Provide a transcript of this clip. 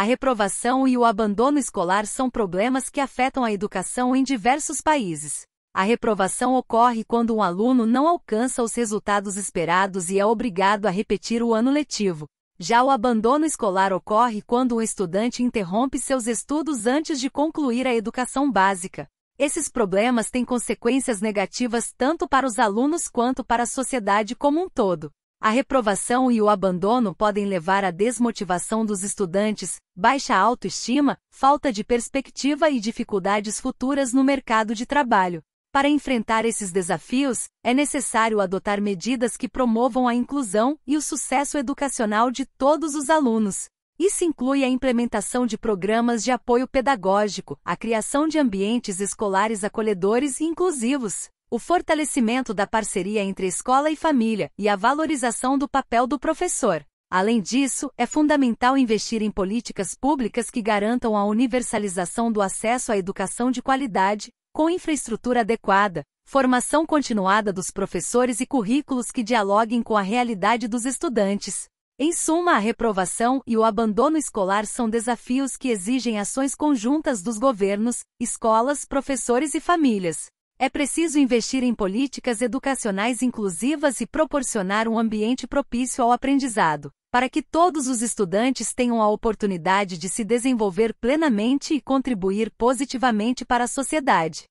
A reprovação e o abandono escolar são problemas que afetam a educação em diversos países. A reprovação ocorre quando um aluno não alcança os resultados esperados e é obrigado a repetir o ano letivo. Já o abandono escolar ocorre quando um estudante interrompe seus estudos antes de concluir a educação básica. Esses problemas têm consequências negativas tanto para os alunos quanto para a sociedade como um todo. A reprovação e o abandono podem levar à desmotivação dos estudantes, baixa autoestima, falta de perspectiva e dificuldades futuras no mercado de trabalho. Para enfrentar esses desafios, é necessário adotar medidas que promovam a inclusão e o sucesso educacional de todos os alunos. Isso inclui a implementação de programas de apoio pedagógico, a criação de ambientes escolares acolhedores e inclusivos, o fortalecimento da parceria entre escola e família e a valorização do papel do professor. Além disso, é fundamental investir em políticas públicas que garantam a universalização do acesso à educação de qualidade, com infraestrutura adequada, formação continuada dos professores e currículos que dialoguem com a realidade dos estudantes. Em suma, a reprovação e o abandono escolar são desafios que exigem ações conjuntas dos governos, escolas, professores e famílias. É preciso investir em políticas educacionais inclusivas e proporcionar um ambiente propício ao aprendizado, para que todos os estudantes tenham a oportunidade de se desenvolver plenamente e contribuir positivamente para a sociedade.